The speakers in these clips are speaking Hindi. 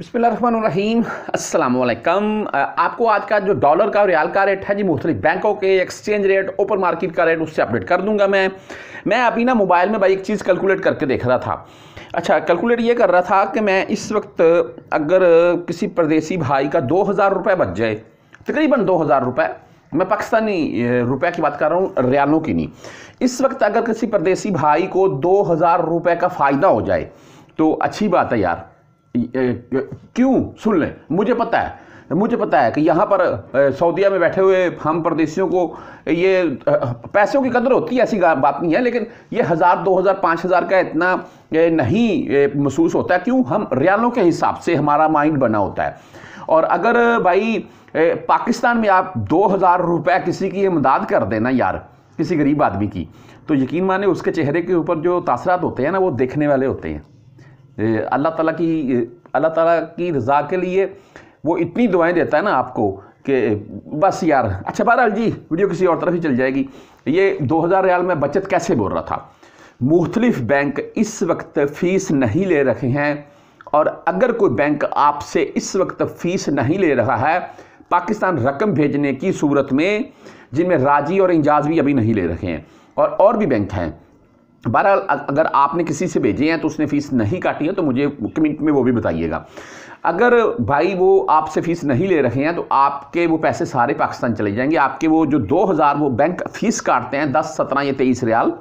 बिसमीम अल्लाम आपको आज का जो डॉलर का रियाल का रेट है जी मुख्तलि बैंकों के एक्सचेंज रेट ओपन मार्केट का रेट उससे अपडेट कर दूंगा मैं मैं अभी ना मोबाइल में भाई एक चीज़ कैलकुलेट करके देख रहा था अच्छा कैलकुलेट ये कर रहा था कि मैं इस वक्त अगर किसी परदेसी भाई का दो हज़ार रुपये बच जाए तकरीबन दो हज़ार रुपये मैं पाकिस्तानी रुपये की बात कर रहा हूँ रियालों की नहीं इस वक्त अगर किसी परदेसी भाई को दो हज़ार रुपये का फ़ायदा हो जाए तो अच्छी बात है यार क्यों सुन लें मुझे पता है मुझे पता है कि यहाँ पर सऊदीया में बैठे हुए हम परदेशियों को ये पैसों की कदर होती है ऐसी बात नहीं है लेकिन ये हज़ार दो हज़ार पाँच हज़ार का इतना नहीं महसूस होता है क्यों हम रियालों के हिसाब से हमारा माइंड बना होता है और अगर भाई पाकिस्तान में आप दो हज़ार रुपये किसी की इमदाद कर देना यार किसी गरीब आदमी की तो यकीन माने उसके चेहरे के ऊपर जो तासरात होते हैं ना वो देखने वाले होते हैं अल्लाह ताला की अल्लाह ताला की रज़ा के लिए वो इतनी दुआएं देता है ना आपको कि बस यार अच्छा बहरहाल जी वीडियो किसी और तरफ ही चल जाएगी ये दो हज़ार रियाल में बचत कैसे बोल रहा था मुख्तलिफ बैंक इस वक्त फ़ीस नहीं ले रखे हैं और अगर कोई बैंक आपसे इस वक्त फ़ीस नहीं ले रहा है पाकिस्तान रकम भेजने की सूरत में जिनमें राजी और इंजाज भी अभी नहीं ले रखे हैं और और भी बैंक हैं बहरहाल अगर आपने किसी से भेजे हैं तो उसने फ़ीस नहीं काटी है तो मुझे कमेंट में वो भी बताइएगा अगर भाई वो आपसे फ़ीस नहीं ले रहे हैं तो आपके वो पैसे सारे पाकिस्तान चले जाएंगे आपके वो जो दो हज़ार वो बैंक फ़ीस काटते हैं दस सत्रह या तेईस रियाल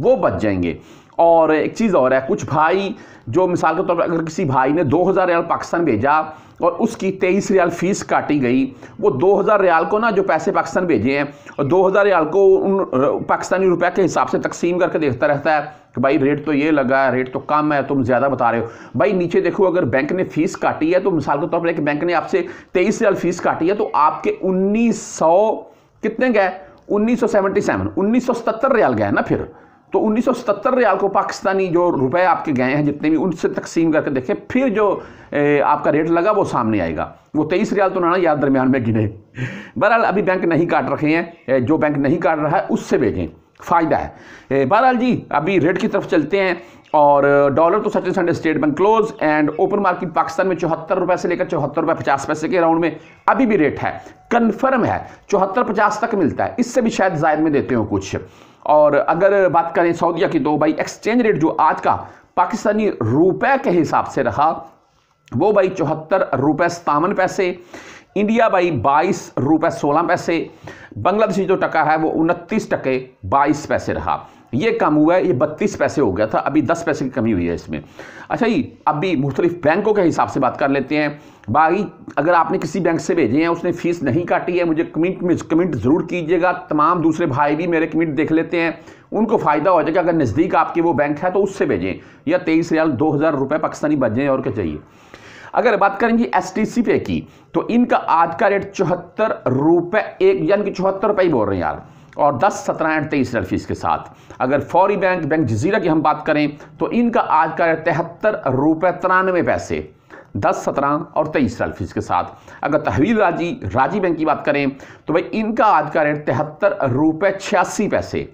वो बच जाएंगे और एक चीज़ और है कुछ भाई जो मिसाल के तौर पर अगर किसी भाई ने 2000 रियाल पाकिस्तान भेजा और उसकी 23 रियाल फीस काटी गई वो 2000 रियाल को ना जो पैसे पाकिस्तान भेजे हैं और 2000 रियाल को उन पाकिस्तानी रुपया के हिसाब से तकसीम करके देखता रहता है कि भाई रेट तो ये लगा है रेट तो कम है तुम ज़्यादा बता रहे हो भाई नीचे देखो अगर बैंक ने फीस काटी है तो मिसाल के तौर पर एक बैंक ने आपसे तेईस रियाल फीस काटी है तो आपके उन्नीस कितने गए उन्नीस सौ रियाल गए ना फिर तो 1970 रियाल को पाकिस्तानी जो रुपए आपके गए हैं जितने भी उनसे तकसीम करके देखें फिर जो ए, आपका रेट लगा वो सामने आएगा वो तेईस रियाल तो ना याद दरमियान में गिने बहरहाल अभी बैंक नहीं काट रखे हैं जो बैंक नहीं काट रहा है उससे भेजें फ़ायदा है बहरहाल जी अभी रेट की तरफ चलते हैं और डॉलर तो Sachin Sunday state bank close and open market Pakistan में चौहत्तर रुपये से लेकर चौहत्तर रुपये पचास पैसे के अराउंड में अभी भी रेट है कन्फर्म है चौहत्तर पचास तक मिलता है इससे भी शायद जायद में देते हो कुछ और अगर बात करें सऊदीया की तो भाई एक्सचेंज रेट जो आज का पाकिस्तानी रुपए के हिसाब से रहा वो भाई चौहत्तर रुपये सतावन पैसे इंडिया भाई बाईस रुपये सोलह पैसे बांग्लादेशी जो टका है वो उनतीस टके बाईस पैसे रहा ये कम हुआ है ये बत्तीस पैसे हो गया था अभी दस पैसे की कमी हुई है इसमें अच्छा जी अभी मुख्तलिफ बैंकों के हिसाब से बात कर लेते हैं बाकी अगर आपने किसी बैंक से भेजे हैं उसने फ़ीस नहीं काटी है मुझे कमेंट में कमेंट ज़रूर कीजिएगा तमाम दूसरे भाई भी मेरे कमेंट देख लेते हैं उनको फ़ायदा हो जाएगा अगर नज़दीक आपके वो बैंक है तो उससे भेजें या तेईस रियाल दो हज़ार रुपये पाकिस्तानी जाएँ और क्या चाहिए अगर बात करेंगे एस टी सी पे की तो इनका आज का रेट चौहत्तर रुपये एक यानी कि चौहत्तर रुपये ही बोल रहे हैं यार और 10 सत्रह एंड तेईस रेल फीस के साथ अगर फौरी बैंक बैंक जजीरा की हम बात करें तो इनका आज का तिहत्तर रुपये तिरानवे पैसे दस सत्रह और तेईस साल फीस के साथ अगर तहवील राजी राजी बैंक की बात करें तो भाई इनका आज का रेट तिहत्तर रुपये छियासी पैसे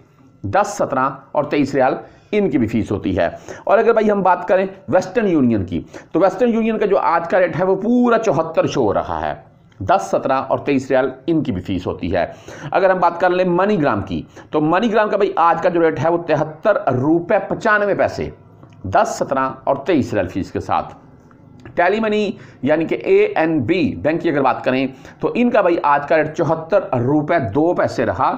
दस सत्रह और तेईस रियाल इनकी भी फीस होती है और अगर भाई हम बात करें वेस्टर्न यूनियन की तो वेस्टर्न यूनियन का जो आज का रेट है वो पूरा चौहत्तर शो हो रहा है दस सत्रह और तेईस रियाल इनकी भी फीस होती है अगर हम बात कर लें मनीग्राम की तो मनीग्राम का भाई आज का जो रेट है वो तिहत्तर रुपये पचानवे पैसे दस सत्रह और तेईस रियाल फीस के साथ टैली मनी यानी कि ए एन बी बैंक की अगर बात करें तो इनका भाई आज का रेट चौहत्तर रुपये दो पैसे रहा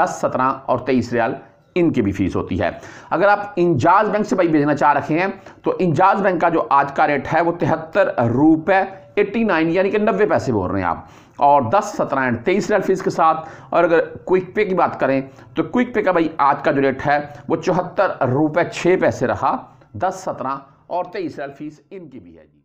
दस सत्रह और तेईस रियाल इनकी भी फीस होती है अगर आप इंजाज बैंक से भाई भेजना चाह रहे हैं तो इंजाज बैंक का जो आज का रेट है वो तिहत्तर रुपये एट्टी नाइन यानी कि नब्बे पैसे बोल रहे हैं आप और दस सत्रह एंड तेईस रैल फीस के साथ और अगर क्विक पे की बात करें तो क्विक पे का भाई आज का जो रेट है वो चौहत्तर रुपये छः पैसे रहा दस सत्रह और तेईस रेल फीस इनकी भी है जी